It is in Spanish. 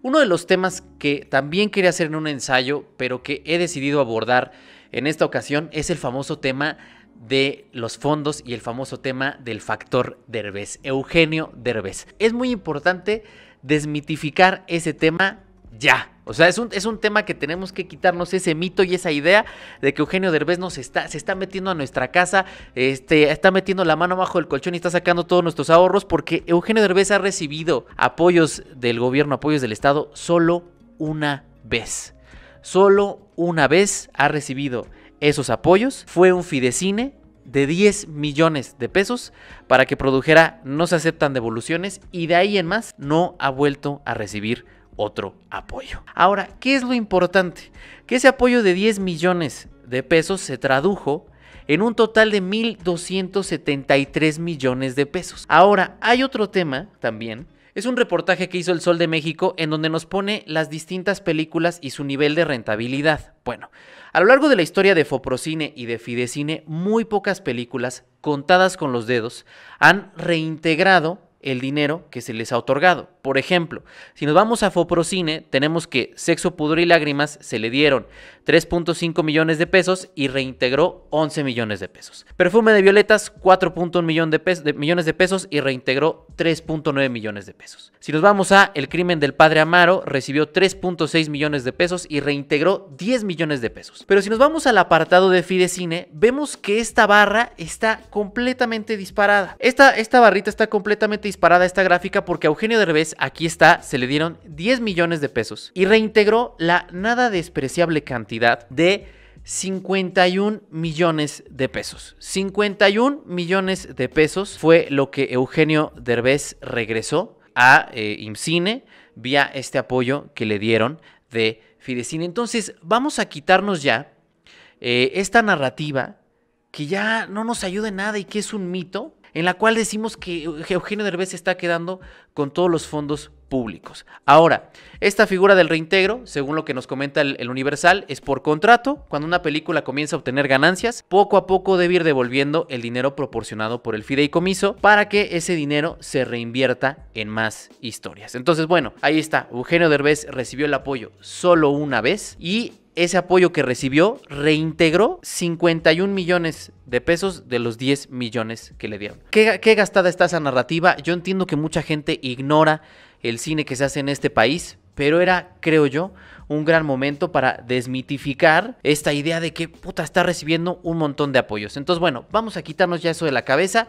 Uno de los temas que también quería hacer en un ensayo, pero que he decidido abordar en esta ocasión, es el famoso tema de los fondos y el famoso tema del factor Derbez, Eugenio Derbez. Es muy importante desmitificar ese tema ya. O sea, es un, tema que tenemos que quitarnos ese mito y esa idea de que Eugenio Derbez nos está, se está metiendo a nuestra casa, este, está metiendo la mano bajo el colchón y está sacando todos nuestros ahorros, porque Eugenio Derbez ha recibido apoyos del gobierno, apoyos del Estado, solo una vez. Solo una vez ha recibido esos apoyos. Fue un fidecine de 10 millones de pesos para que produjera No se aceptan devoluciones y de ahí en más no ha vuelto a recibir otro apoyo. Ahora, ¿qué es lo importante? Que ese apoyo de 10 millones de pesos se tradujo en un total de 1.273 millones de pesos. Ahora, hay otro tema también es un reportaje que hizo El Sol de México en donde nos pone las distintas películas y su nivel de rentabilidad. Bueno, a lo largo de la historia de Foprocine y de Fidecine, muy pocas películas, contadas con los dedos, han reintegrado el dinero que se les ha otorgado. Por ejemplo, si nos vamos a Foprocine, tenemos que Sexo, Pudor y Lágrimas se le dieron 3.5 millones de pesos y reintegró 11 millones de pesos. Perfume de Violetas, 4.1 millón de de millones de pesos y reintegró 3.9 millones de pesos. Si nos vamos a El Crimen del Padre Amaro, recibió 3.6 millones de pesos y reintegró 10 millones de pesos. Pero si nos vamos al apartado de Fidecine, vemos que esta barra está completamente disparada. Esta, esta barrita está completamente disparada esta gráfica porque a Eugenio Derbez, aquí está, se le dieron 10 millones de pesos y reintegró la nada despreciable cantidad de 51 millones de pesos. 51 millones de pesos fue lo que Eugenio Derbez regresó a eh, IMCINE vía este apoyo que le dieron de Fidecine. Entonces, vamos a quitarnos ya eh, esta narrativa que ya no nos ayuda en nada y que es un mito en la cual decimos que Eugenio Derbez se está quedando con todos los fondos públicos. Ahora, esta figura del reintegro, según lo que nos comenta el, Universal, es por contrato, cuando una película comienza a obtener ganancias, poco a poco debe ir devolviendo el dinero proporcionado por el fideicomiso para que ese dinero se reinvierta en más historias. Entonces, bueno, ahí está, Eugenio Derbez recibió el apoyo solo una vez y ese apoyo que recibió, reintegró 51 millones de pesos de los 10 millones que le dieron. ¿Qué, gastada está esa narrativa? Yo entiendo que mucha gente ignora el cine que se hace en este país, pero era, creo yo, un gran momento para desmitificar esta idea de que puta está recibiendo un montón de apoyos. Entonces, bueno, vamos a quitarnos ya eso de la cabeza